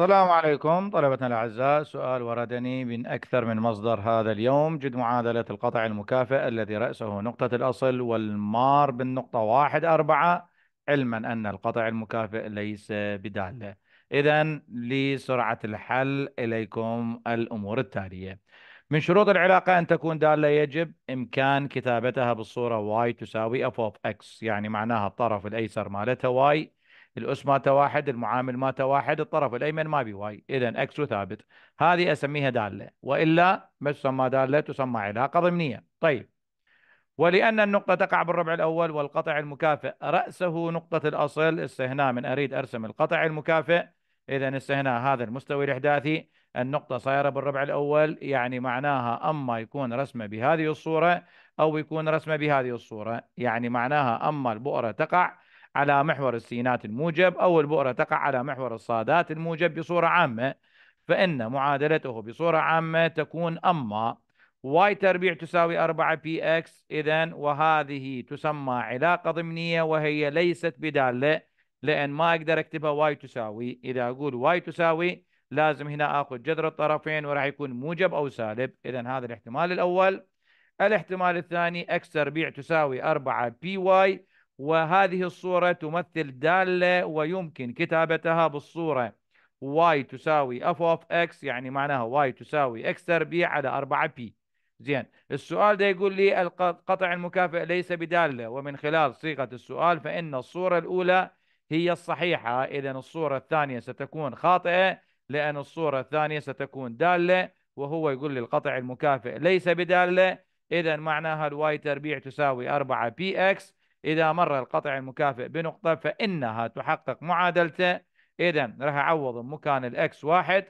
السلام عليكم طلبتنا الأعزاء سؤال وردني من أكثر من مصدر هذا اليوم جد معادلة القطع المكافئ الذي رأسه نقطة الأصل والمار بالنقطة واحد أربعة علما أن القطع المكافئ ليس بدالة إذا لسرعة الحل إليكم الأمور التالية من شروط العلاقة أن تكون دالة يجب إمكان كتابتها بالصورة y تساوي f of x يعني معناها الطرف الأيسر مالتها y الاس مالته واحد المعامل مالته واحد الطرف الايمن ما بي واي اذا اكس ثابت هذه اسميها داله والا ما تسمى داله تسمى علاقه ضمنيه طيب ولأن النقطة تقع بالربع الأول والقطع المكافئ رأسه نقطة الأصل استهنا من أريد أرسم القطع المكافئ إذا استهنا هذا المستوي الإحداثي النقطة صايرة بالربع الأول يعني معناها أما يكون رسمة بهذه الصورة أو يكون رسمة بهذه الصورة يعني معناها أما البؤرة تقع على محور السينات الموجب أو البؤرة تقع على محور الصادات الموجب بصورة عامة فإن معادلته بصورة عامة تكون أما y تربيع تساوي 4 بي اكس إذا وهذه تسمى علاقة ضمنية وهي ليست بدالة لأن ما أقدر أكتبها y تساوي إذا أقول y تساوي لازم هنا أخذ جذر الطرفين وراح يكون موجب أو سالب إذا هذا الاحتمال الأول الاحتمال الثاني x تربيع تساوي 4 بي واي وهذه الصورة تمثل دالة ويمكن كتابتها بالصورة y تساوي f of x يعني معناها y تساوي x تربيع على 4 p زين السؤال ده يقول لي القطع المكافئ ليس بدالة ومن خلال صيغة السؤال فإن الصورة الأولى هي الصحيحة إذا الصورة الثانية ستكون خاطئة لأن الصورة الثانية ستكون دالة وهو يقول لي القطع المكافئ ليس بدالة إذا معناها الواي تربيع تساوي 4 بي إكس إذا مر القطع المكافئ بنقطة فإنها تحقق معادلته إذا راح أعوض مكان الإكس واحد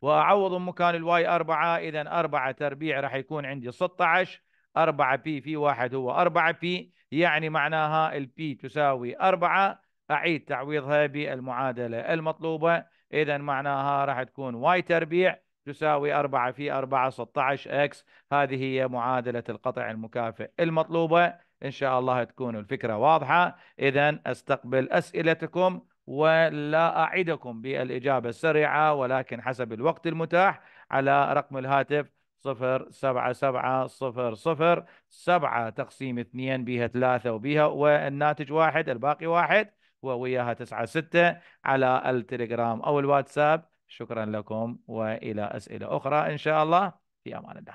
وأعوض مكان الواي أربعة إذا أربعة تربيع راح يكون عندي 16 4 بي في واحد هو 4 بي يعني معناها البي تساوي أربعة أعيد تعويضها بالمعادلة المطلوبة إذا معناها راح تكون واي تربيع تساوي 4 في 4 16 اكس هذه هي معادلة القطع المكافئ المطلوبة إن شاء الله تكون الفكرة واضحة إذا أستقبل أسئلتكم ولا أعدكم بالإجابة السريعة ولكن حسب الوقت المتاح على رقم الهاتف صفر سبعة سبعة صفر صفر سبعة تقسيم اثنين بها ثلاثة وبها والناتج واحد الباقي واحد ووياها تسعة ستة على التليجرام أو الواتساب شكرا لكم وإلى أسئلة أخرى إن شاء الله في أمان الله